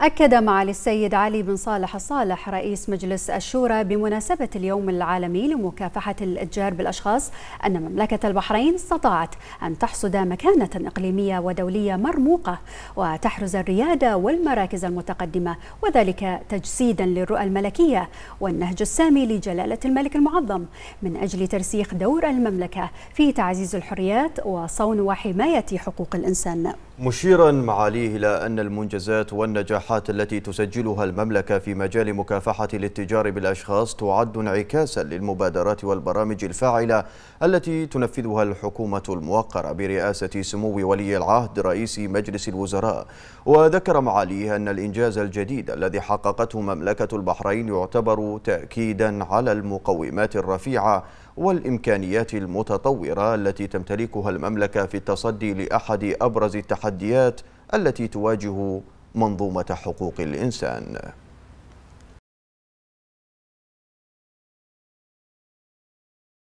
أكد معالي السيد علي بن صالح الصالح رئيس مجلس الشورى بمناسبة اليوم العالمي لمكافحة الإتجار بالأشخاص أن مملكة البحرين استطاعت أن تحصد مكانة إقليمية ودولية مرموقة وتحرز الريادة والمراكز المتقدمة وذلك تجسيدا للرؤى الملكية والنهج السامي لجلالة الملك المعظم من أجل ترسيخ دور المملكة في تعزيز الحريات وصون وحماية حقوق الإنسان. مشيرا معاليه إلى أن المنجزات والنجاحات التي تسجلها المملكة في مجال مكافحة الاتجار بالأشخاص تعد انعكاسا للمبادرات والبرامج الفاعلة التي تنفذها الحكومة الموقرة برئاسة سمو ولي العهد رئيس مجلس الوزراء وذكر معاليه أن الإنجاز الجديد الذي حققته مملكة البحرين يعتبر تأكيدا على المقومات الرفيعة والإمكانيات المتطورة التي تمتلكها المملكة في التصدي لأحد أبرز التحديات التي تواجه منظومة حقوق الإنسان